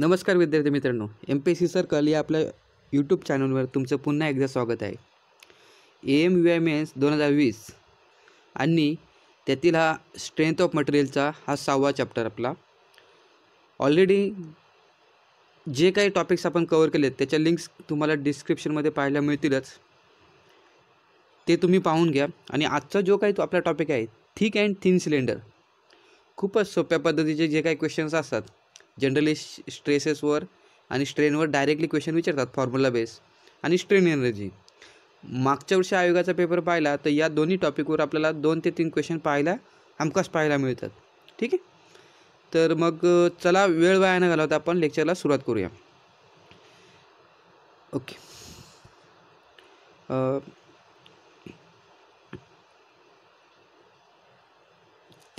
नमस्कार विद्यार्थी मित्रांनो M P S C circle या आपल्या यूट्यूब चॅनलवर तुमचं पुन्हा एकदा स्वागत आहे A M U M S दोन हजार वीस आणि त्यातील हा स्ट्रेंथ ऑफ मटेरियलचा हा सहावा चॅप्टर आपला ऑलरेडी जे काही टॉपिक्स आपण कवर केलेत त्याच्या लिंक्स तुम्हाला डिस्क्रिप्शनमध्ये पाहायला मिळतीलच ते तुम्ही पाहून घ्या आणि आजचा जो काही आपला टॉपिक आहे थिक अँड थिन सिलेंडर खूपच सोप्या पद्धतीचे जे काही क्वेश्चन्स असतात जनरली स्ट्रेसेसवर आणि स्ट्रेनवर डायरेक्टली क्वेश्चन विचारतात फॉर्म्युला बेस आणि स्ट्रेन एनर्जी मागच्या वर्षी आयोगाचा पेपर पाहिला तर या दोन्ही टॉपिकवर आपल्याला दोन ते तीन क्वेश्चन पाहायला हमखास पाहायला मिळतात ठीक आहे तर मग चला वेळ वाया न घालवता आपण लेक्चरला सुरुवात करूया okay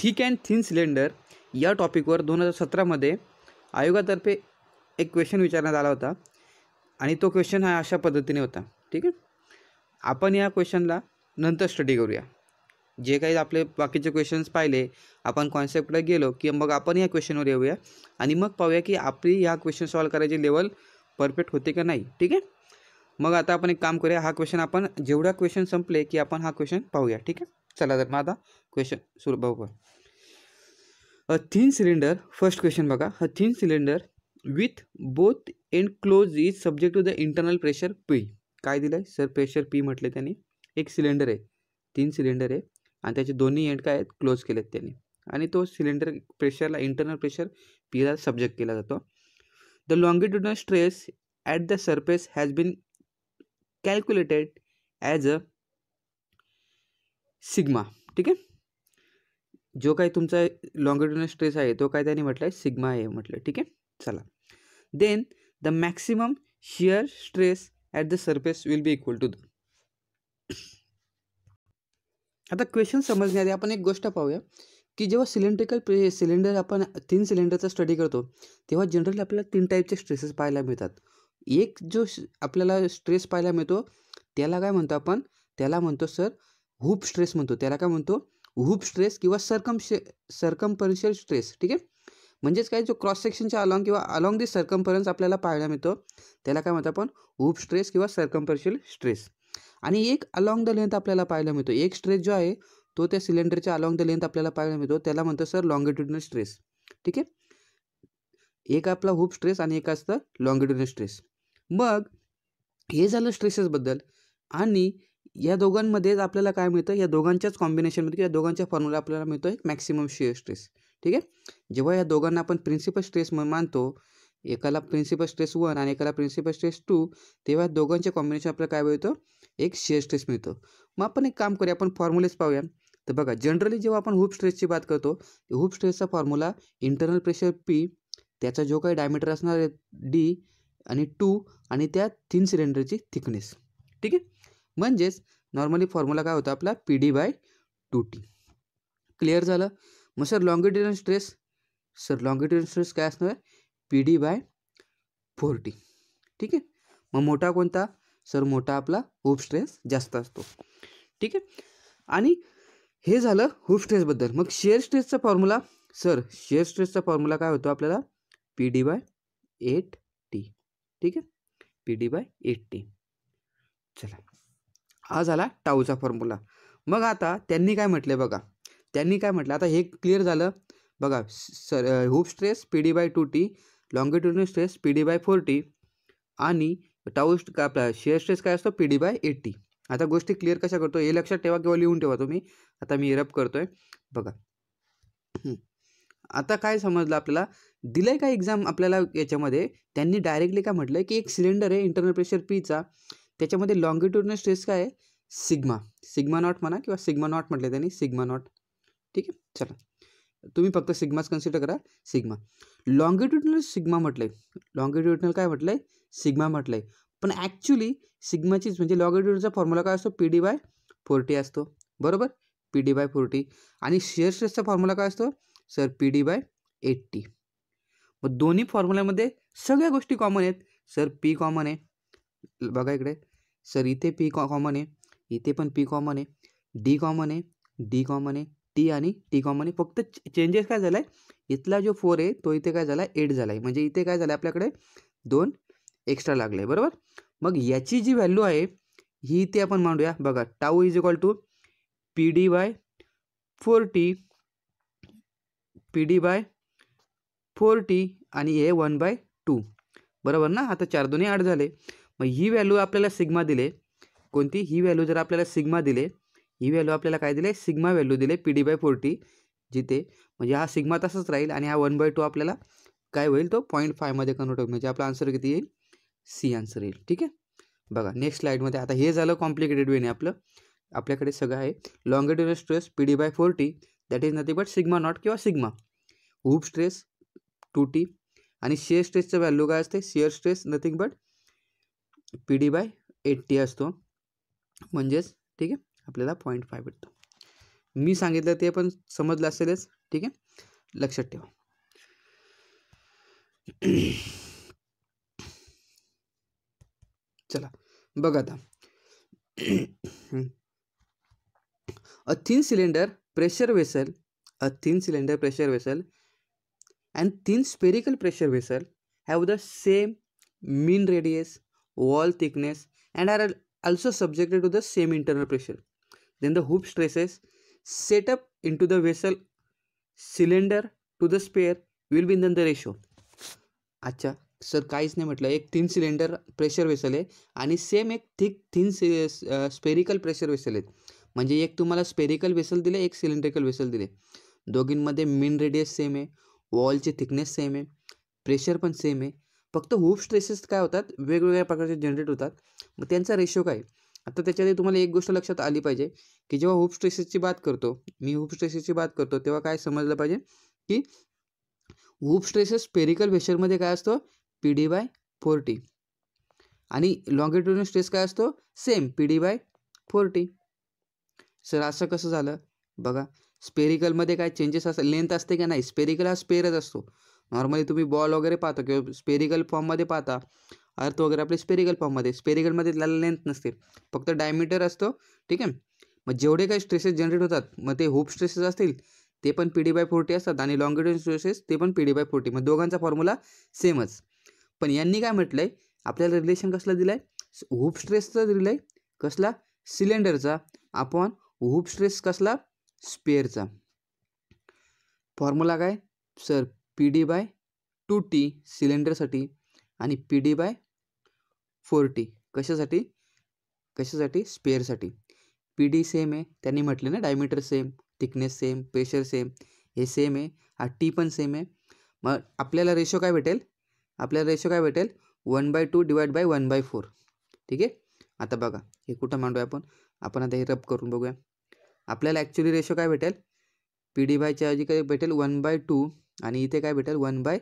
thick and thin cylinder या टॉपिकवर दोन हजार सतरामध्ये आयोगातर्फे एक क्वेश्चन विचारण्यात आला होता आणि तो क्वेश्चन हा अशा पद्धतीने होता ठीक आहे आपण या क्वेश्चनला नंतर स्टडी करूया जे काही आपले बाकीचे क्वेश्चन्स पाहिले आपण कॉन्सेप्टला गेलो की मग आपण या क्वेश्चनवर येऊया आणि मग पाहूया की आपली ह्या क्वेश्चन सॉल्व करायची लेवल परफेक्ट होते का नाही ठीक आहे मग आता आपण एक काम करूया हा क्वेश्चन आपण जेवढा क्वेश्चन संपले की आपण हा क्वेश्चन पाहूया ठीक आहे चला तर मग आता क्वेश्चन सुरू बघू a thin cylinder first question बघा a thin cylinder with both end close is subject to the internal pressure P काय दिलं आहे सर प्रेशर पी म्हटले त्यांनी एक सिलेंडर आहे तीन सिलेंडर आहे आणि त्याचे दोन्ही एंड काय आहेत क्लोज आहेत त्यांनी आणि तो सिलेंडर प्रेशरला इंटरनल प्रेशर पीला सब्जेक्ट केला जातो the longitudinal stress at the surface has been calculated as a sigma ठीक आहे जो काही तुमचा लॉंगिट्युनल स्ट्रेस आहे तो काय त्यांनी म्हटलं आहे सिग्मा आहे म्हटलं ठीक आहे चला then the maximum shear stress at the surface will be equal to the आता क्वेश्चन समजण्याआधी आपण एक गोष्ट पाहूया की जेव्हा सिलेंड्रिकल प्रे सिलेंडर आपण तीन सिलेंडरचा स्टडी करतो तेव्हा जनरली आपल्याला तीन टाईपचे स्ट्रेसेस पाहायला मिळतात एक जो आपल्याला स्ट्रेस पाहायला मिळतो त्याला काय म्हणतो आपण त्याला म्हणतो सर हुप स्ट्रेस म्हणतो त्याला काय म्हणतो हुप स्ट्रेस किंवा सरकम सरकमफरन्शियल स्ट्रेस ठीक आहे म्हणजेच काय जो क्रॉस सेक्शनच्या अलॉंग किंवा अलॉंग दी सर्कम्फरन्स आपल्याला पाहायला मिळतो त्याला काय म्हणतो आपण हुप स्ट्रेस किंवा सर्कम्फरशियल स्ट्रेस आणि एक अलॉंग द लेंथ आपल्याला पाहायला मिळतो एक स्ट्रेस जो आहे तो त्या सिलेंडरच्या अलॉंग द लेंथ आपल्याला पाहायला मिळतो त्याला म्हणतो सर लॉंगिट्युडनल स्ट्रेस ठीक आहे एक आपला हुप स्ट्रेस आणि एक असतं लॉंगिट्युडनल स्ट्रेस मग हे झालं स्ट्रेसेसबद्दल आणि या दोघांमध्येच आपल्याला काय मिळतं या दोघांच्याच कॉम्बिनेशनमध्ये किंवा दोघांच्या फॉर्म्युला आपल्याला मिळतो एक मॅक्सिमम शेअर स्ट्रेस ठीक आहे जेव्हा या दोघांना आपण प्रिन्सिपल स्ट्रेस म्हणून मानतो एकाला प्रिन्सिपल स्ट्रेस वन आणि एकाला प्रिन्सिपल स्ट्रेस टू तेव्हा दोघांचे कॉम्बिनेशन आपल्याला काय मिळतं एक शेअर स्ट्रेस मिळतो मग आपण एक काम करूया आपण फॉर्म्युलेस पाहूया तर बघा जनरली जेव्हा आपण हुप स्ट्रेसची बात करतो हुप स्ट्रेसचा फॉर्म्युला इंटरनल प्रेशर पी त्याचा जो काही डायमीटर असणार आहे डी आणि टू आणि त्या थिन सिलेंडरची थिकनेस ठीक आहे म्हणजेच नॉर्मली फॉर्म्युला काय होता आपला P D by two T clear झालं मग sir longitudinal stress sir longitudinal stress काय असणार आहे P D by four T ठीक आहे मग मोठा कोणता सर मोठा आपला हुप स्ट्रेस जास्त असतो ठीक आहे आणि हे झालं हुप स्ट्रेसबद्दल मग शेअर स्ट्रेसचा फॉर्म्युला सर शेअर स्ट्रेसचा फॉर्म्युला काय होतो आपल्याला P D by eight T ठीक आहे P D by eight T चला हा झाला टाऊचा फॉर्म्युला मग आता त्यांनी काय म्हटले बघा त्यांनी काय म्हटलं आता हे क्लिअर झालं बघा sir hoop stress P D by two T longitudinal stress P D by four T आणि टाऊ का आपला शेअर स्ट्रेस काय असतो पी डी बाय एट्टी आता गोष्टी क्लिअर कशा करतो हे लक्षात ठेवा किंवा लिहून ठेवा तुम्ही आता मी रब करतो बघा आता काय समजलं आपल्याला दिलं काय का एक्झाम आपल्याला याच्यामध्ये त्यांनी डायरेक्टली काय म्हटलं की एक सिलेंडर आहे इंटरनल प्रेशर पीचा त्याच्यामध्ये लॉंगिट्युडनल स्ट्रेस काय आहे सिग्मा सिग्मा नॉट म्हणा किंवा सिग्मा नॉट म्हटले त्यांनी सिग्मा नॉट ठीक आहे चला तुम्ही फक्त सिग्माच कन्सिडर करा सिग्मा लॉंगिट्युडनल सिग्मा म्हटलं आहे लॉंगिट्युडनल काय म्हटलं आहे सिग्मा म्हटलं आहे पण ॲक्च्युली सिग्माचीच म्हणजे लॉंगिट्युडचा फॉर्म्युला काय असतो पी डी बाय फोर्टी असतो बरोबर पी डी बाय फोर्टी आणि शेअर स्ट्रेसचा फॉर्म्युला काय असतो sir P D by eighty मग दोन्ही फॉर्म्युल्यामध्ये सगळ्या गोष्टी कॉमन आहेत सर पी कॉमन आहे बघा इकडे सर इथे पी कॉ कॉमन आहे इथे पण पी कॉमन आहे डी कॉमन आहे डी कॉमन आहे टी आणि टी कॉमन आहे फक्त चेंजेस काय झाला आहे इथला जो फोर आहे तो इथे काय झाला आहे एट झाला आहे म्हणजे इथे काय झालं आपल्याकडे दोन एक्स्ट्रा लागले बरोबर मग याची जी व्हॅल्यू आहे ही इथे आपण मांडूया बघा tau is equal to P D by four T P D by four T आणि ए वन बाय टू बरोबर ना आता चार दोन्ही आठ झाले मैं ही वैल्यू अपने सिग्मा दिल को हि वैल्यू जर आपल्याला सिग्मा दिल हि वैल्यू अपने का दिले सिग्मा वैल्यू दिल पी डी बाय फोर्टी जिथे म्हणजे हा सिग्मा तसंच राहील हा वन बाय टू आपल्याला काय होईल तो पॉईंट फायमध्ये कन्वर्ट हो म्हणजे आपला आन्सर किती सी आंसर येईल ठीक आहे बघा नेक्स्ट स्लाईडमध्ये आता हे झालं कॉम्प्लिकेटेड वेने आपलं आपल्याकडे सगळं आहे longitudinal stress P D by forty that is nothing but sigma not कि sigma hoop stress two T आणि शेअर स्ट्रेसचं व्हॅल्यू काय असते stress nothing but P D by eighty असतो म्हणजेच ठीक आहे आपल्याला पॉईंट फाय भेटतो मी सांगितलं ते पण समजलं असेलच ठीक आहे लक्षात ठेवा चला बघा आता a thin cylinder pressure vessel a thin cylinder pressure vessel and thin spherical pressure vessel have the same mean radius wall thickness and are also subjected to the same internal pressure. Then the hoop stresses set up into the vessel cylinder to the spare will be in the ratio. अच्छा sir काहीच नाही म्हटलं एक thin cylinder pressure vessel आहे आणि same एक thick thin सि spherical pressure vessel आहेत म्हणजे एक तुम्हाला स्पेरिकल वेसल दिले एक सिलेंड्रिकल वेसल दिले दोघींमध्ये मेन रेडियस सेम आहे वॉलची थिकनेस सेम आहे प्रेशर पण सेम आहे फक्त हुप स्ट्रेसेस काय होतात वेगवेगळ्या प्रकारचे जनरेट होतात मग त्यांचा रेशो काय आता त्याच्यामध्ये तुम्हाला एक गोष्ट लक्षात आली पाहिजे की जेव्हा हूप स्ट्रेसेसची बात करतो मी हूप स्ट्रेसेसची बात करतो तेव्हा काय समजलं पाहिजे की हुप स्ट्रेसेस स्पेरिकल वेशरमध्ये काय असतो पी डी बाय फोर्टी आणि लॉंगेट्युडिनल स्ट्रेस काय असतो same P D by forty sir असं कसं झालं बघा स्पेरिकलमध्ये काय चेंजेस असतात लेंथ असते का नाही स्पेरिकल हा स्पेअरच असतो नॉर्मली तुम्ही बॉल वगैरे पाहता किंवा स्पेरिकल फॉर्ममध्ये पाहता अर्थ वगैरे आपले स्पेरिकल फॉर्ममध्ये स्पेरिकलमध्ये त्याला लेंथ नसते फक्त डायमीटर असतो ठीक आहे मग जेवढे काही स्ट्रेसेस जनरेट होतात मग ते होप स्ट्रेसेस असतील ते पण पी डी बाय फोर्टी असतात आणि लॉंगिट्यूड स्ट्रेसेस ते पण पी डी बाय फोर्टी मग दोघांचा फॉर्म्युला सेमच पण यांनी काय म्हटलं आहे आपल्याला रिलेशन कसलं दिलं आहे हुप स्ट्रेसचा दिलं आहे कसला सिलेंडरचा आपण हुप स्ट्रेस कसला स्पेअरचा फॉर्म्युला काय sir P D by two T सिलेंडरसाठी आणि P D by four T कशासाठी कशासाठी स्पेअरसाठी पी डी सेम आहे त्यांनी म्हटले ना diameter same thickness same pressure same हे सेम आहे हा टी पण सेम आहे मग आपल्याला रेशो काय भेटेल आपल्याला रेशो काय भेटेल one by two divide by one by four ठीक आहे आता बघा हे कुठं मांडूया आपण आपण आता हे रब करून बघूया आपल्याला ॲक्च्युली रेशो काय भेटेल पी डी बायच्या ऐवजी काय भेटेल वन बाय टू आणि इथे काय भेटेल वन बाय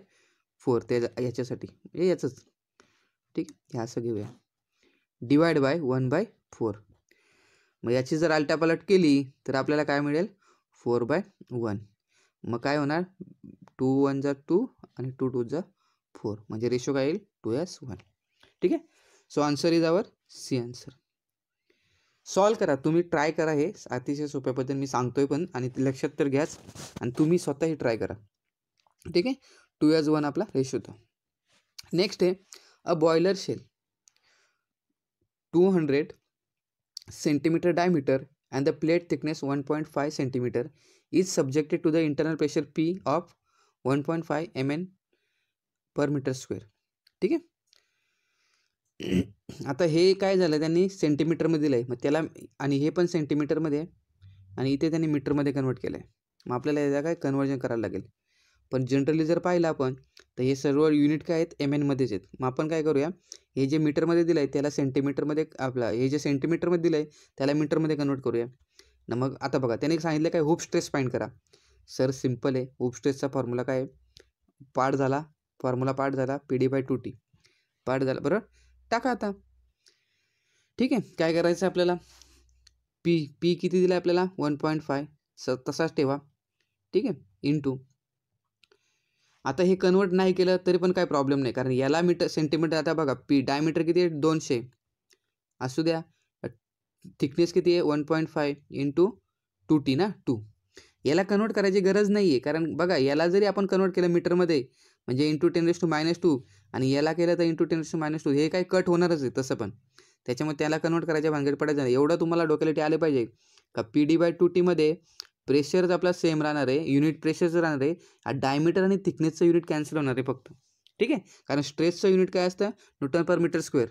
फोर ते याच्यासाठी म्हणजे याचंच ठीक आहे हे असं घेऊया divide by one by four मग याची जर आलटापलट केली तर आपल्याला काय मिळेल फोर बाय वन मग काय होणार टू वन जा टू आणि टू टू जा फोर म्हणजे रेशो काय येईल टू एस वन ठीक आहे so answer is our C answer solve करा तुम्ही ट्राय करा हे अतिशय सोप्या पद्धतीने मी सांगतोय पण आणि लक्षात तर घ्याच आणि तुम्ही स्वतःही ट्राय करा ठीक आहे टू एज वन आपला रेश होतो नेक्स्ट आहे a boiler shell two hundred centimetre diameter and the plate thickness one point five centimetre is subjected to the internal pressure P of one point five M N per metre square ठीक आहे आता हे काय झालं त्यांनी सेंटीमीटरमध्ये दिलं आहे मग त्याला आणि हे पण सेंटीमीटरमध्ये आहे आणि इथे त्यांनी मीटरमध्ये कन्वर्ट केलं आहे मग आपल्याला याचा काय कन्वर्जन करायला लागेल पण जनरली जर पाहिलं आपण तर हे सर्व युनिट काय आहेत एम एनमध्येच आहेत मग आपण काय करूया हे जे मीटरमध्ये दिलं आहे त्याला सेंटीमीटरमध्ये आपला हे जे सेंटीमीटरमध्ये दिलं आहे त्याला मीटरमध्ये कन्वर्ट करूया ना मग आता बघा त्याने सांगितलं काय हुप स्ट्रेस फाईंड करा सर सिम्पल आहे हुप स्ट्रेसचा फॉर्म्युला काय पार्ट झाला फॉर्म्युला पार्ट झाला P D by two T part झाला बरोबर टाका आता ठीक आहे काय करायचं आपल्याला पी पी किती दिलं आहे आपल्याला वन पॉईंट फाय स तसाच ठेवा ठीक आहे इन टू आता हे कन्वर्ट नाही केलं तरी पण काही प्रॉब्लेम नाही कारण याला मीटर सेंटीमीटर आता बघा पी डायमीटर किती आहे दोनशे असू द्या थिकनेस किती आहे one point five into two T ना टू याला कन्वर्ट करायची गरज नाही आहे कारण बघा याला जरी आपण कन्वर्ट केलं मीटरमध्ये म्हणजे into ten raise two minus two आणि याला केलं तर into ten raise two minus two हे काय कट होणारच आहे तसं पण त्याच्यामुळे त्याला कन्वर्ट करायच्या भानगड पडायचं नाही एवढं तुम्हाला डोक्यालिटी आले पाहिजे का पी डी बाय टू टीमध्ये प्रेशरच आपला सेम राहणार आहे युनिट प्रेशरचं राहणार आहे डायमीटर आणि थिकनेसचं युनिट कॅन्सल होणार आहे फक्त ठीक आहे कारण स्ट्रेसचं युनिट काय असतं न्यूटन पर मीटर स्क्वेअर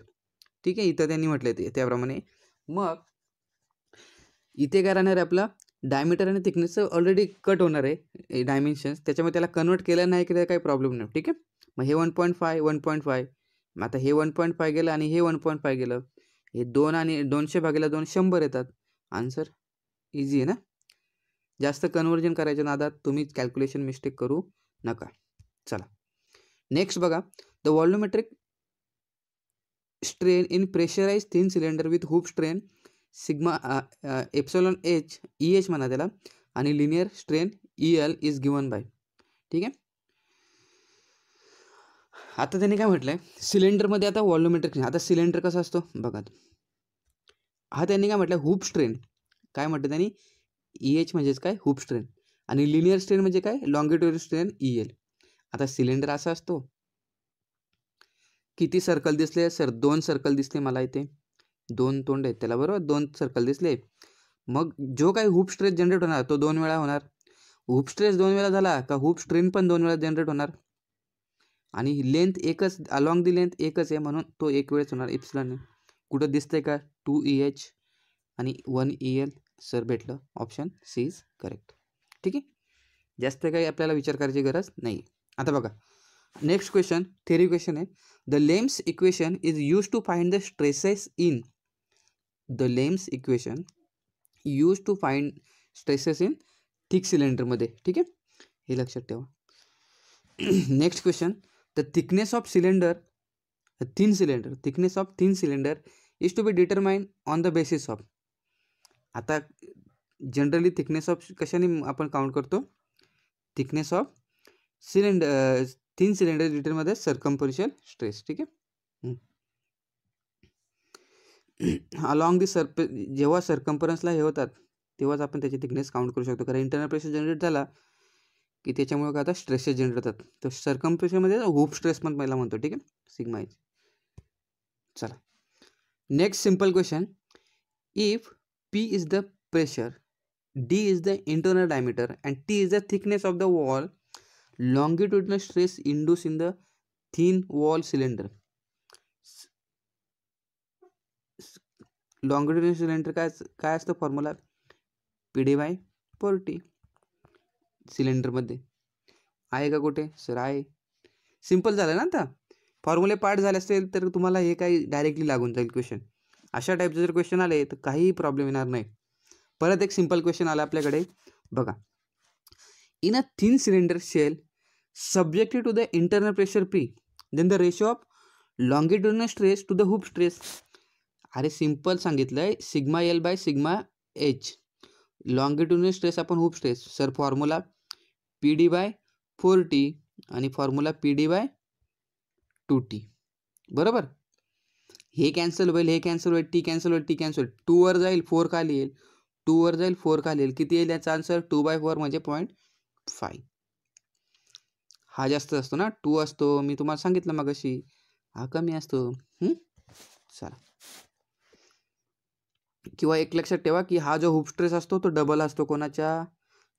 ठीक आहे इथं त्यांनी म्हटलं ते त्याप्रमाणे मग इथे काय राहणार आहे आपला डायमीटर आणि थिकनेसचं ऑलरेडी कट होणार आहे डायमेन्शन्स त्याच्यामुळे त्याला कन्वर्ट केलं नाही की काही प्रॉब्लेम नाही ठीक आहे मग हे one point five one point five मग आता हे वन पॉईंट फाय गेलं आणि हे वन पॉईंट फाय गेलं हे दोन आणि दोनशे भागेला दोन शंभर येतात आन्सर इझी आहे ना जास्त कन्वर्जन करायच्या नादात तुम्ही कॅल्क्युलेशन मिस्टेक करू नका चला नेक्स्ट बघा the volumetric strain in pressurize thin cylinder with hoop strain sigma epsilon H E H म्हणा त्याला आणि linear strain E L is given by ठीक आहे आता त्यांनी काय म्हटलंय आहे सिलेंडरमध्ये आता वॉल्युमेट्रिक आता सिलेंडर कसा असतो बघा हा त्यांनी काय म्हटलं हुप स्ट्रेन काय म्हटलं त्यांनी ई एच मजे काय हुप स्ट्रेन आणि लिनियर स्ट्रेन म्हणजे काय लॉंगेटोरी स्ट्रेन ई एल आता सिलिंडर असा कि सर्कल दिसले सर दोन सर्कल दिसले मला इथे दोन तो आहेत दोन सर्कल दिसले मग जो का हुप स्ट्रेस जनरेट होणार तो दोन वेला होना हुप स्ट्रेस दोन वेळा का हुप स्ट्रेन पोन वेला जनरेट होणार आणि लेंथ एकच अलॉंग दी लेंथ एकच है म्हणून तो एक वेळेस होणार इप्सलॉन कुठं दिसतंय का टू ई एच आ वन ई एल सर भेटलं ऑप्शन सी इज करेक्ट ठीक आहे जास्त काही आपल्याला विचार करायची गरज नाही आता बघा नेक्स्ट क्वेश्चन थेरी क्वेश्चन आहे the Lame's equation is use to find the stresses in the Lame's equation use to find stresses in thick सिलेंडरमध्ये ठीक आहे हे लक्षात ठेवा next question the thickness of cylinder thin cylinder thickness of thin cylinder is to be determine on the basis of आता generally thickness of कशाने आपण count करतो थिकनेस ऑफ सिलेंडर तीन सिलेंडर लिटरमध्ये सर्कम्परशियल स्ट्रेस ठीक आहे अलॉंग दी सरप जेव्हा सर्कम्फरन्सला हे होतात तेव्हाच आपण त्याची थिकनेस काउंट करू शकतो कारण इंटरनल प्रेशर जनरेट झाला की त्याच्यामुळे काय आता स्ट्रेसेस जनरेट होतात तर सरकम्प्रेशरमध्ये हुप स्ट्रेस पण पहिला म्हणतो ठीक आहे सिग्मा चला next simple question if P is the pressure, D is the internal diameter and T is the thickness of the wall. Longitudinal stress induced in the thin wall cylinder. Longitudinal cylinder काय काय असतं formula P D by per T सिलेंडरमध्ये आहे का कुठे sir आहे simple झालं ना आता फॉर्म्युले पाठ झाले असेल तर तुम्हाला हे काही डायरेक्टली लागून जाईल क्वेश्चन अशा टाईपचे जर क्वेश्चन आले तर काहीही प्रॉब्लेम येणार नाही परत एक सिंपल क्वेश्चन आला आपल्याकडे बघा in a thin cylinder shell subjected to the internal pressure P then the ratio of longitudinal stress to the hoop stress अरे सिंपल सांगितलं आहे sigma L by sigma H longitudinal stress आपण hoop stress sir formula P D by four T आणि formula P D by two T बरोबर हे cancel होईल हे cancel होईल टी कॅन्सल होईल टी कॅन्सल होईल टूवर जाईल फोर खाली येईल टूवर जाईल फोर खाली येईल किती येईल याचा आन्सर टू बाय फोर म्हणजे पॉईंट फाय हा जास्त असतो ना टू असतो मी तुम्हाला सांगितलं मग अशी हा कमी असतो चला किंवा एक लक्षात ठेवा की हा जो हुप स्ट्रेस असतो तो डबल असतो कोणाच्या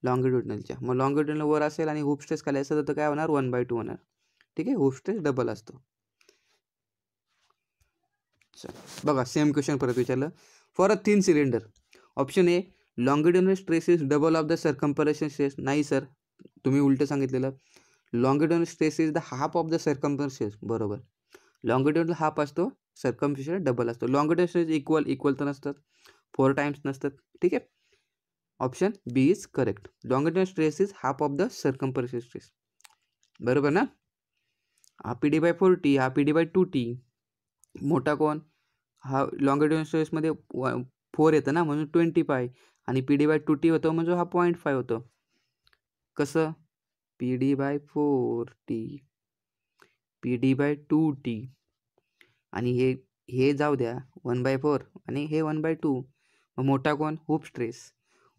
लॉंगिट्युडनलच्या मग लॉंगिट्युडनल वर असेल आणि हुप स्ट्रेस खाली असेल तर काय होणार वन बाय टू होणार ठीक आहे हुप स्ट्रेस डबल असतो बघा सेम क्वेश्चन परत विचारलं for a thin cylinder option A longitudinal stress is double of the circumferential stress नाही सर तुम्ही उलटं सांगितलेलं longitudinal stress is the half of the circumferential stress बरोबर लॉंगिट्युनल हाफ असतो सरकम्पेशन डबल असतो लॉंगिट्युनल स्ट्रेस इक्वल इक्वल तर नसतात फोर टाइम्स नसतात ठीक आहे option B is correct longitudinal stress is half of the circumferential stress बरोबर ना हा P D by four T हा P D by two T मोठा कोन हा लॉंग वेव्समध्ये व फोर येतं ना म्हणून ट्वेंटी फाय आणि P D by two T होतो म्हणजे हा पॉईंट फाय होतो कसं P D by four T P D by two T आणि हे हे जाऊ द्या वन बाय फोर आणि हे वन बाय टू मग मोठा कोण हुप स्ट्रेस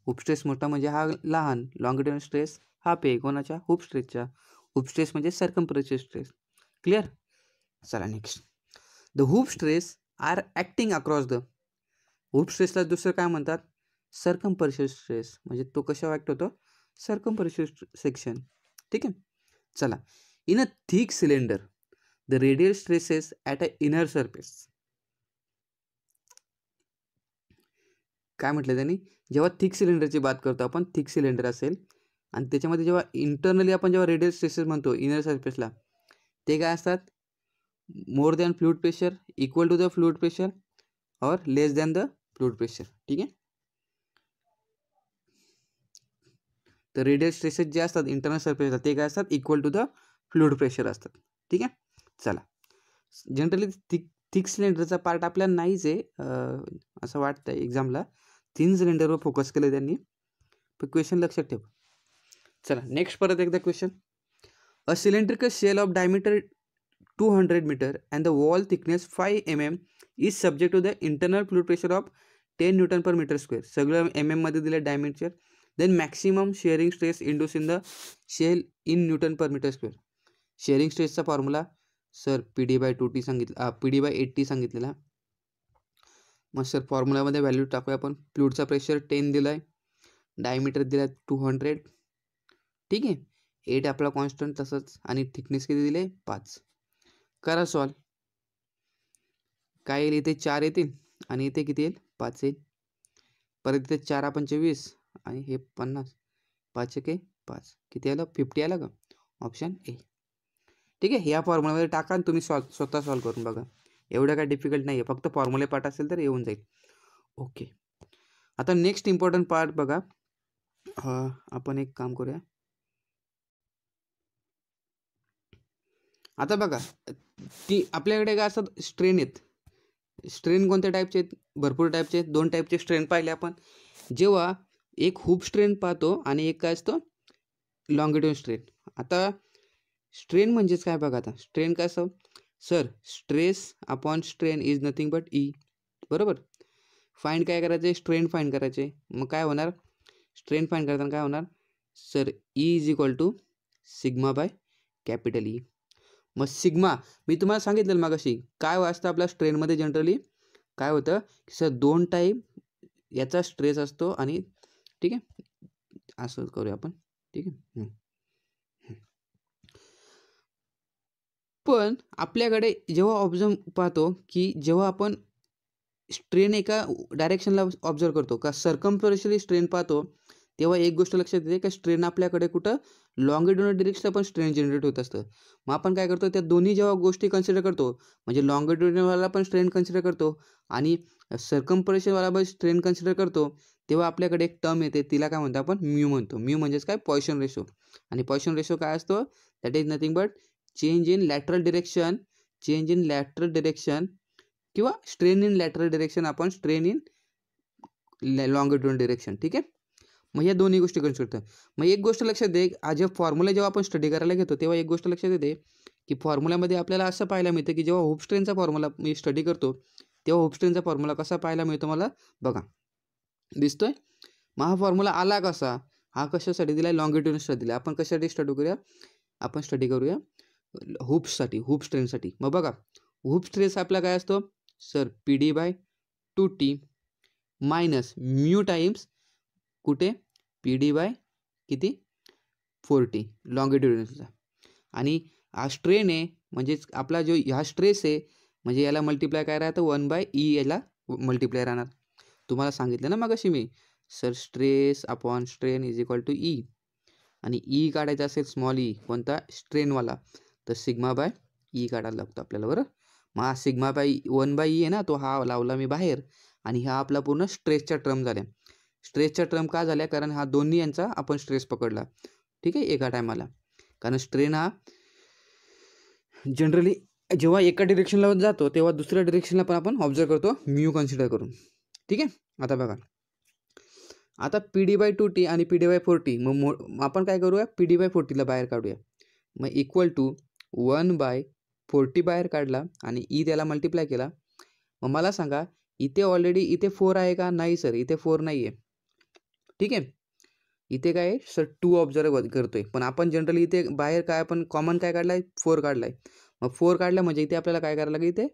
हुप स्ट्रेस मोठा म्हणजे हा लहान लॉंगिट्युडन स्ट्रेस हा पे कोणाच्या हुप स्ट्रेसच्या हुप स्ट्रेस म्हणजे सरकम स्ट्रेस क्लिअर चला next the hoop stress are acting across the hoop स्ट्रेसला दुसरं काय म्हणतात सर्कम स्ट्रेस म्हणजे तो कशावर ॲक्ट होतो सर्कम सेक्शन ठीक आहे चला in a thick cylinder the radial stresses at a inner surface काय म्हटलं त्यांनी जेव्हा थिक सिलेंडरची बात करतो आपण थिक सिलेंडर असेल आणि त्याच्यामध्ये जेव्हा इंटरनली आपण जेव्हा रेडियल स्ट्रेसेस म्हणतो इनर सरफेसला ते काय असतात more than fluid pressure equal to the fluid pressure or less than the fluid pressure ठीक आहे तर रेडियल स्ट्रेसेस जे असतात इंटरनल सरफेसला ते काय असतात equal to the fluid pressure असतात ठीक आहे चला जनरली थिक थिक सिलेंडरचा पार्ट आपल्याला नाहीच आहे असं वाटतं आहे एक्झामला थिन सिलेंडरवर फोकस केलं त्यांनी क्वेश्चन लक्षात ठेव चला नेक्स्ट परत एकदा question a cylindrical shell of diameter 200 meter and the wall thickness 5 mm is subject to the internal fluid pressure of 10 newton per metre square सगळं एम एममध्ये दिलं diameter then maximum shearing stress induce in the shell in newton per metre square shearing स्ट्रेसचा formula sir P D by two T सांगितलं P D by eight T सांगितलेला मग sir फॉर्म्युलामध्ये value टाकूया आपण फ्लूडचा pressure ten दिला आहे diameter दिला आहे टू हंड्रेड ठीक आहे एट आपला कॉन्स्टंट तसंच आणि थिकनेस किती दिले पाच करा सॉल्व काय येईल इथे चार येतील आणि इथे किती येईल पाच येईल परत इथे चार पंचे वीस आणि हे पन्नास पाच एक पाच किती आलं फिफ्टी आलं का ऑप्शन ए ठीक आहे ह्या फॉर्म्युलामध्ये टाका आणि तुम्ही सॉल्व स्वतः सॉल्व करून बघा एवढं काय डिफिकल्ट नाही आहे फक्त फॉर्म्युले पार्ट असेल तर येऊन जाईल ओके आता नेक्स्ट इम्पॉर्टंट पार्ट बघा आपण एक काम करूया आता बघा ती आपल्याकडे काय असतात स्ट्रेन आहेत स्ट्रेन कोणत्या टाईपचे आहेत भरपूर टाईपचे आहेत दोन टाईपचे स्ट्रेन पाहिले आपण जेव्हा एक हुप स्ट्रेन पाहतो आणि एक काय असतो लॉंगिट्यून स्ट्रेन आता स्ट्रेन म्हणजेच काय बघा आता स्ट्रेन काय असं sir stress upon strain is nothing but E बरोबर फाईंड काय करायचे स्ट्रेन फाईंड करायचे मग काय होणार स्ट्रेन फाईंड करताना काय होणार sir E is equal to sigma by capital E मग सिग्मा मी तुम्हाला सांगितलेलं मागाशी काय असतं आपल्या स्ट्रेनमध्ये जनरली काय होतं की सर दोन टाईप याचा स्ट्रेस असतो आणि ठीक आहे असं करूया आपण ठीक आहे पण आपल्याकडे जेव्हा ऑब्झर्व पाहतो की जेव्हा आपण स्ट्रेन एका डायरेक्शनला ऑब्झर्व करतो का सर्कम्प्रेशली स्ट्रेन पाहतो तेव्हा एक गोष्ट लक्षात येते की स्ट्रेन आपल्याकडे कुठं लॉंगेड्युनल डिरेक्शनला पण स्ट्रेन जनरेट होत असतं मग आपण काय करतो त्या दोन्ही जेव्हा गोष्टी कन्सिडर करतो म्हणजे लॉंगेड्युनलवाला पण स्ट्रेन कन्सिडर करतो आणि सरकम्परेशनवाला पण स्ट्रेन कन्सिडर करतो तेव्हा आपल्याकडे एक टर्म येते तिला काय म्हणतो आपण म्यू म्हणतो म्यू म्हणजेच काय पॉइशन रेशो आणि पॉयशन रेशो काय असतो that is nothing but change in lateral direction change in lateral direction किंवा स्ट्रेन इन लॅटरल डिरेक्शन आपण स्ट्रेन इन लॉंगेड्युन डिरेक्शन ठीक आहे मग या दोन्ही गोष्टी करू शकतो मग एक गोष्ट लक्षात दे आज फॉर्म्युला जेव्हा आपण स्टडी करायला घेतो तेव्हा एक गोष्ट लक्षात येते की फॉर्म्युलामध्ये आपल्याला असं पाहायला मिळतं की जेव्हा होपस्ट्रेनचा फॉर्म्युला मी स्टडी करतो तेव्हा होपस्ट्रेनचा फॉर्म्युला कसा पाहायला मिळतो मला बघा दिसतोय मग हा फॉर्म्युला आला कसा हा कशासाठी दिला आहे स्टडी दिला आपण कशासाठी स्टडी करूया आपण स्टडी करूया हुप्ससाठी हुप स्ट्रेनसाठी मग बघा हुप स्ट्रेस आपला काय असतो sir P D by two T minus mu times कुठे पी डी बाय किती फोर्टी लॉंगिट्युडचा आणि हा स्ट्रेन आहे म्हणजेच आपला जो हा स्ट्रेस आहे म्हणजे याला मल्टिप्लाय काय राहतं वन बाय ई याला मल्टिप्लाय राहणार तुम्हाला सांगितलं ना मग मी sir stress upon strain is equal to E आणि ई e काढायचा असेल स्मॉल ई e, कोणता स्ट्रेनवाला तर सिग्मा बाय ई काढायला लागतो आपल्याला बरं मग हा sigma by one by E आहे ना तो हा लावला मी बाहेर आणि हा आपला पूर्ण स्ट्रेसच्या टर्म झाल्या स्ट्रेसच्या टर्म का झाल्या कारण हा दोन्ही यांचा आपण स्ट्रेस पकडला ठीक आहे एका टायमाला कारण स्ट्रेन हा जनरली जेव्हा एका डिरेक्शनला जातो तेव्हा दुसऱ्या डिरेक्शनला पण आपण ऑब्झर्व करतो म्यू कन्सिडर करून ठीक आहे आता बघा आता P D by two T आणि P D by four T मग मो आपण काय करूया पी डी बाय फोर्टीला बाहेर काढूया मग equal to one by forty बाहेर काढला आणि ई e त्याला मल्टिप्लाय केला मग मला सांगा इथे ऑलरेडी इथे फोर आहे का नाही सर इथे फोर नाही आहे ठीक है इतने का आहे सर टू ऑब्जर्व करते पण जनरली इतने बाहर काय आपण कॉमन काय फोर काढला आहे फोर काड़ला म्हणजे इथे आपल्याला लगे करावं लागेल इथे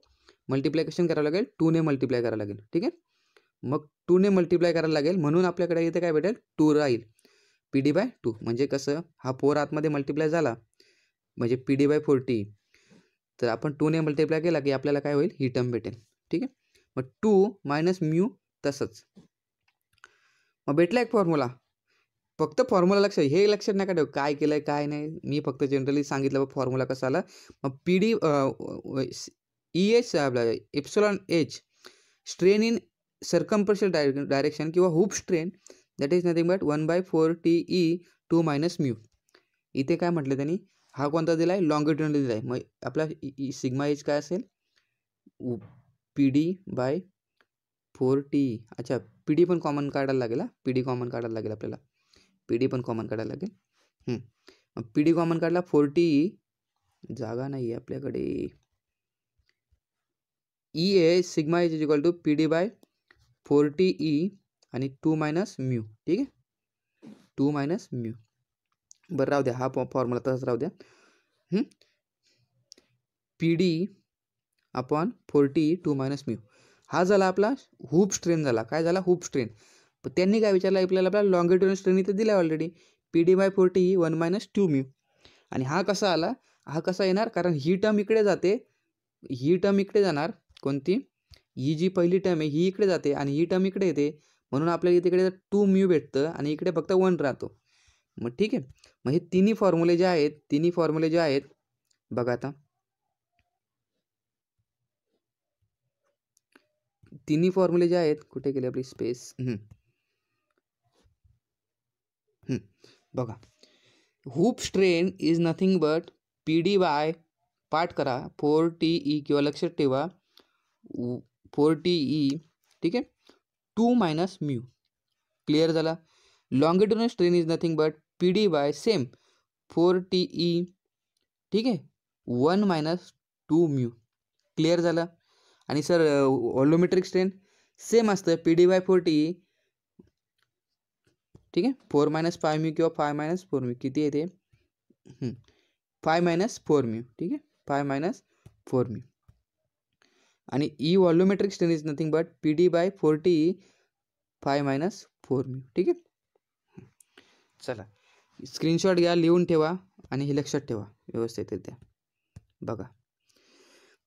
मल्टिप्लिकेशन करावं लागेल टूने मल्टिप्लाय करावं ठीक है मग टूने मल्टिप्लाय करायला लागेल म्हणून आपल्याकडे इथे काय भेटेल टू राइल पी डी बाय टू मजे कस हा फोर आत मल्टिप्लाय झाला म्हणजे पी डी बाय फोर्टी तर आपण टूने मल्टिप्लाय केला की आपल्याला काय टर्म भेटेल ठीक आहे मग टू माइनस म्यू तसच मग भेटला एक फॉर्म्युला फक्त फॉर्म्युला लक्ष हे लक्षात नका ठेव काय केलं आहे काय नाही मी फक्त जनरली सांगितलं बघ फॉर्म्युला कसा आला मग पी डी ई एच आपला epsilon H strain in circumferential डाय डायरेक्शन किंवा hoop strain that is nothing but one by four T E two minus mu इथे काय म्हटलं त्यांनी हा कोणता दिला आहे ट्रेन दिला आहे मग आपला सिग्मा e, एच e, काय असेल पी डी बाय टी अच्छा पी डी पण कॉमन काढायला लागेल हा पी डी कॉमन काढायला लागेल आपल्याला पी डी पण कॉमन काढायला लागेल पी डी कॉमन काढला फोर्टी जागा नाही आहे आपल्याकडे E A sigma is equal to P D by T E आणि टू मायनस म्यू ठीक आहे टू मायनस म्यू बरं राहू द्या हा फॉर्म्युला तसाच राहू द्या P D upon forty two minus mu हा झाला आपला हुप स्ट्रेन झाला काय झाला हुप स्ट्रेन पण त्यांनी काय विचारलं आपल्याला आपला लॉंगेट्युडन स्ट्रेन इथे दिला already P D by forty ही वन मायनस टू म्यू आणि हा कसा आला हा कसा येणार कारण ही टर्म इकडे जाते ही टर्म इकडे जाणार कोणती ही जी पहिली टर्म आहे ही इकडे जाते आणि ही टर्म इकडे येते म्हणून आपल्याला तिकडे टू म्यू भेटतं आणि इकडे फक्त वन राहतो मग ठीक आहे मग हे तिन्ही फॉर्म्युले जे आहेत तिन्ही फॉर्म्युले जे आहेत बघा आता तिन्ही फॉर्म्युले जे आहेत कुठे केले आपली स्पेस बघा hoop strain is nothing but P D by पाठ करा फोर टी ई किंवा लक्षात ठेवा फोर टी ई ठीक आहे टू मायनस म्यू क्लिअर झाला longitudinal strain is nothing but P D by same four T E ठीक आहे one minus two mu clear झाला आणि सर वॉल्युमेट्रिक स्ट्रेन सेम असतं पी डी बाय फोर्टी ठीक आहे फोर मायनस फाय म्यू किंवा five minus four mu किती येते फाय मायनस फोर म्यू ठीक आहे फाय मायनस फोर म्यू आणि E volumetric strain is nothing but P D by forty five minus four mu ठीक आहे चला स्क्रीनशॉट घ्या लिहून ठेवा आणि हे लक्षात ठेवा व्यवस्थित व्यवस्थितरित्या बघा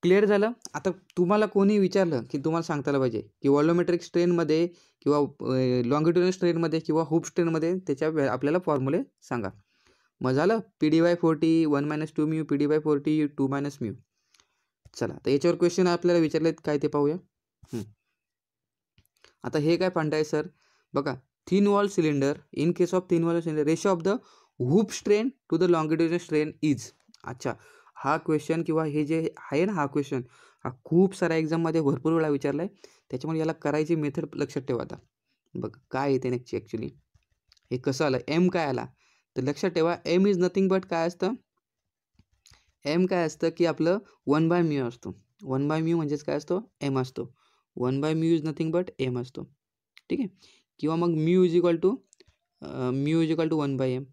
क्लिअर झालं आता तुम्हाला कोणी विचारलं की तुम्हाला सांगताला पाहिजे की वॉलोमेट्रिक स्ट्रेनमध्ये किंवा लॉंगिट्युडन स्ट्रेनमध्ये किंवा हुप स्ट्रेनमध्ये त्याच्या आपल्याला फॉर्म्युले सांगा मग झालं P D by forty one minus two mu P D by forty two minus mu चला तर याच्यावर क्वेश्चन आपल्याला विचारलेत काय ते पाहूया आता हे काय आहे सर बघा thin wall cylinder in case of thin wall cylinder ratio of the hoop strain to the longitudinal strain is अच्छा हा क्वेश्चन किंवा हे जे आहे ना हा क्वेश्चन हा खूप साऱ्या एक्झाममध्ये भरपूर वेळा विचारला आहे त्याच्यामुळे याला करायची मेथड लक्षात ठेवा आता बघ काय येते नक्की ॲक्च्युली हे कसं आलं एम काय आला तर लक्षात ठेवा एम इज नथिंग बट काय असतं एम काय असतं की आपलं वन बाय म्यू असतो वन बाय म्यू म्हणजेच काय असतो एम असतो one by mu is nothing but M असतो ठीक आहे किंवा मग mu is equal to mu is equal to one by M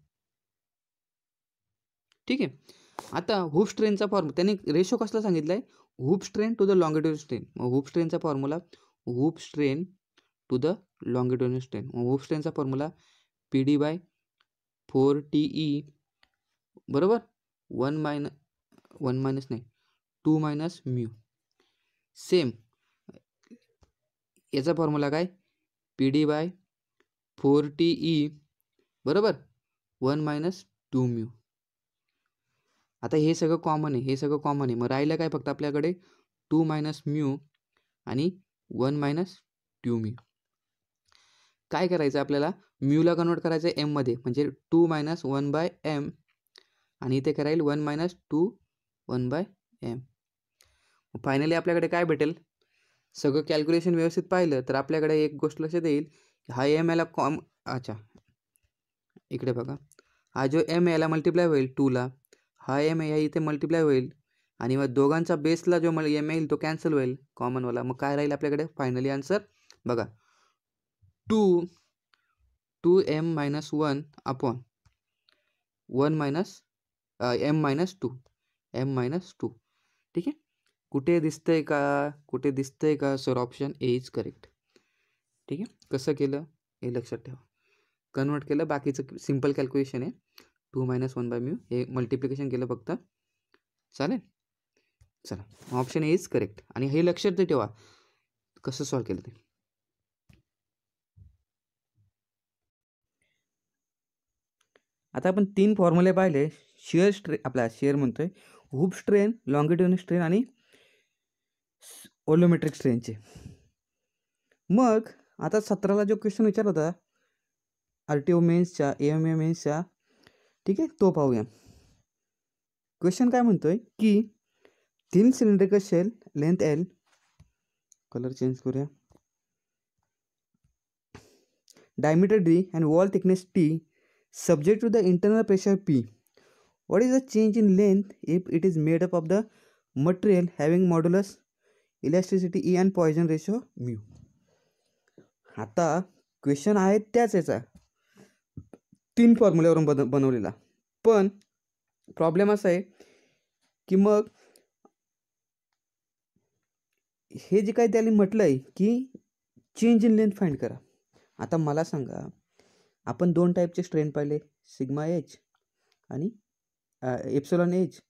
ठीक आहे आता हुप स्ट्रेनचा फॉर्म्युला त्यांनी रेशो कसला सांगितला आहे hoop strain to the longitude strain hoop स्ट्रेनचा formula hoop strain to the longitude strain hoop स्ट्रेनचा formula P D by four T E बरोबर वन मायन वन मायनस नाही टू मायनस म्यू सेम याचा formula काय P D by four T E बरोबर one minus two mu आता हे सगळं common आहे हे सगळं कॉमन आहे मग राहिलं काय फक्त आपल्याकडे टू मायनस म्यू आणि वन मायनस ट्यू म्यू काय करायचं आपल्याला म्यूला कन्वर्ट करायचं आहे एममध्ये म्हणजे two minus one by M आणि इथे करायल one minus two one by M finally आपल्याकडे काय भेटेल सगळं कॅल्क्युलेशन व्यवस्थित पाहिलं तर आपल्याकडे एक गोष्ट लक्षात येईल हा एम याला कॉम अच्छा इकडे बघा हा जो एम याला मल्टिप्लाय होईल टूला हा एम या इथे मल्टिप्लाय होईल आणि मग दोघांचा बेसला जो मल एम येईल तो कॅन्सल होईल कॉमनवाला मग काय राहील आपल्याकडे फायनली आन्सर बघा two two M minus one upon one minus M minus two M minus two ठीक आहे कुठे दिसतंय का कुठे दिसतंय का sir option A is correct ठीक आहे कसं केलं हे लक्षात ठेवा कन्वर्ट केलं बाकीचं सिम्पल कॅल्क्युलेशन आहे two minus one by mu हे मल्टिप्लिकेशन केलं फक्त चालेल चला ऑप्शन ए इज करेक्ट आणि हे लक्षात ठेवा कसं सॉल्व्ह केलं ते आता आपण तीन फॉर्म्युले पाहिले शेअर स्ट्रे आपला शेअर म्हणतो आहे हुप स्ट्रेन लॉंगिट्युन स्ट्रेन आणि ओलोमेट्रिक स्ट्रेनचे मग आता सतराला जो क्वेश्चन विचारला होता आर टी ओ मेन्सच्या एम ए मेन्सच्या ठीक आहे तो पाहूया क्वेश्चन काय म्हणतोय की तीन cylinder shell length L colour change करूया diameter D and wall thickness T subject to the internal pressure P what is the change in length if it is made up of the material having modulus electricity E and Poisson ratio mu आता question आहे त्याच याचा तीन फॉर्म्युल्यावरून बन बनवलेला पण problem असा आहे की मग हे जे काय त्याने म्हटलं आहे की चेंज इन लेंथ फाइंड करा आता मला सांगा आपण दोन टाईपचे स्ट्रेन पाहिले सिग्मा एच आणि एप्सोलॉन एच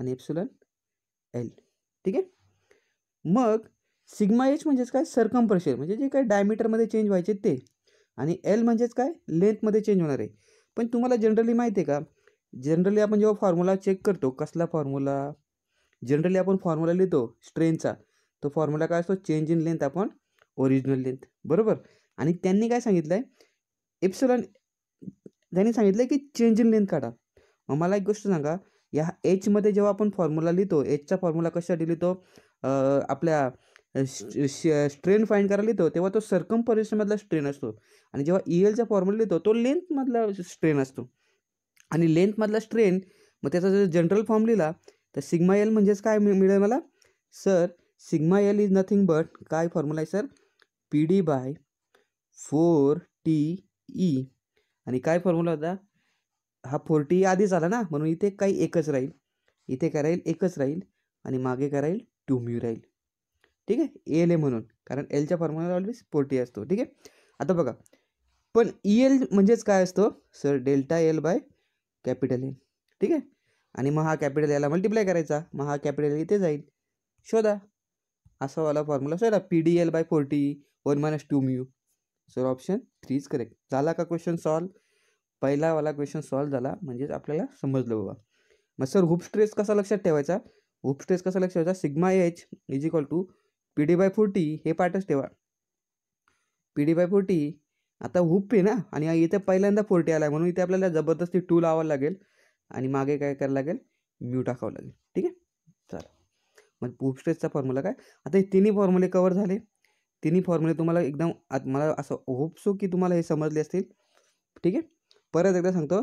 आणि एप्सोलॉन एल ठीक आहे मग सिग्मा एच म्हणजेच काय सरकम म्हणजे जे काय डायमीटरमध्ये चेंज व्हायचे ते आणि एल म्हणजेच काय लेंथमध्ये चेंज होणार आहे पण तुम्हाला जनरली माहिती आहे का जनरली आपण जेव्हा फॉर्म्युला चेक करतो कसला फॉर्म्युला जनरली आपण फॉर्म्युला लिहितो स्ट्रेनचा तो फॉर्म्युला काय असतो चेंज इन लेंथ आपण ओरिजिनल लेंथ बरोबर आणि त्यांनी काय सांगितलं आहे एप्सलॉन त्यांनी सांगितलं आहे की चेंज इन लेंथ काढा मग मला एक गोष्ट सांगा या एचमध्ये जेव्हा आपण फॉर्म्युला लिहितो एचचा फॉर्म्युला कशासाठी लिहितो आपल्या स्ट्रेन फाईंड करायला लिहितो तेव्हा तो सरकम मधला स्ट्रेन असतो आणि जेव्हा ई एलचा फॉर्म्युला लिहितो तो लेंथमधला स्ट्रेन असतो आणि लेंथमधला स्ट्रेन मग त्याचा जर जनरल फॉर्म लिहिला तर सिग्मा एल म्हणजेच काय मिळेल मला sir sigma L is nothing but काय फॉर्म्युला आहे sir P D by four T E आणि काय फॉर्म्युला होता हा फोर टी e आधीच आला ना म्हणून इथे काही एकच राहील इथे काय राहील एकच राहील आणि मागे काय राहील टू म्यू राहील ठीक आहे एल ए म्हणून कारण एलच्या फॉर्म्युला ऑलवेज फोर्टी असतो ठीक आहे आता बघा पण ई e एल म्हणजेच काय असतो sir delta L by capital A ठीक आहे आणि मग हा कॅपिटल याला मल्टिप्लाय करायचा मग हा कॅपिटल इथे जाईल शोधा असा वाला फॉर्म्युला शोधा P D L by forty one minus two mu sir option three is correct झाला का क्वेश्चन सॉल्व पहिलावाला क्वेश्चन सॉल्व झाला म्हणजेच आपल्याला समजलं बाबा मग सर हुप स्ट्रेस कसा लक्षात ठेवायचा हुप स्ट्रेस कसा लक्षात ठेवायचा sigma H is equal to P D by forty हे पाठच ठेवा पी डी बाय फोर्टी आता हुप आहे ना आणि इथे पहिल्यांदा फोर्टी आला आहे म्हणून इथे आपल्याला जबरदस्ती टू लावावं लागेल आणि मागे काय करायला लागेल म्यू टाकावं लागेल ठीक आहे चला मग पूप स्ट्रेसचा फॉर्म्युला काय आता हे तिन्ही फॉर्म्युले कवर झाले तिन्ही फॉर्म्युले तुम्हाला एकदम मला असं सो की तुम्हाला हे समजले असतील ठीक आहे परत एकदा सांगतो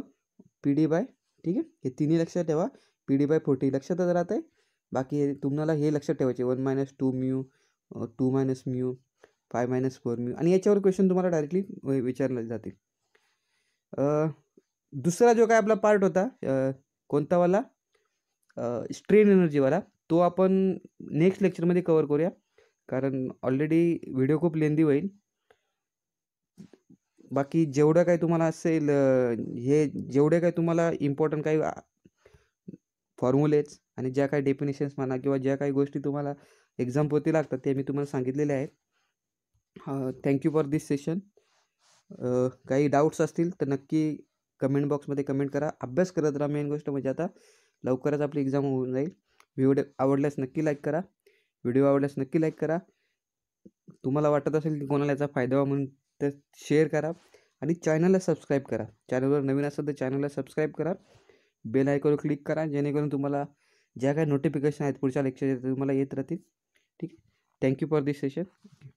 पी डी बाय ठीक आहे हे तिन्ही लक्षात ठेवा पी डी बाय फोर्टी लक्षातच राहते बाकी तुम्हाला हे लक्षात ठेवायचे one minus two mu two minus mu five minus four mu आणि याच्यावर क्वेश्चन तुम्हाला डायरेक्टली विचारले जातील दुसरा जो काय आपला पार्ट होता कोणतावाला स्ट्रेन एनर्जीवाला तो आपण नेक्स्ट लेक्चरमध्ये कवर करूया कारण ऑलरेडी व्हिडिओ खूप लेंदी होईल बाकी जेवढं काय तुम्हाला असेल हे जेवढे काय तुम्हाला इम्पॉर्टंट काही फॉर्म्युलेज आणि ज्या काही डेफिनेशन्स म्हणा किंवा ज्या काही गोष्टी तुम्हाला एक्झामपुरती लागतात ते मी तुम्हाला सांगितलेले आहेत थँक्यू फॉर दिस सेशन काही डाऊट्स असतील तर नक्की कमेंट बॉक्समध्ये कमेंट करा अभ्यास करत राहा मेन गोष्ट म्हणजे आता लवकरच आपली एक्झाम होऊन जाईल व्हिडिओ आवडल्यास नक्की लाईक करा व्हिडिओ आवडल्यास नक्की लाईक करा तुम्हाला वाटत असेल की कोणाला याचा फायदा व्हा म्हणून तर शेअर करा आणि चॅनलला सबस्क्राईब करा चॅनलवर नवीन असेल तर चॅनलला सबस्क्राईब करा बेल आयकॉनवर क्लिक करा जेणेकरून तुम्हाला ज्या काही नोटिफिकेशन आहेत पुढच्या लेक्चरच्या तुम्हाला येत राहतील thank you for this session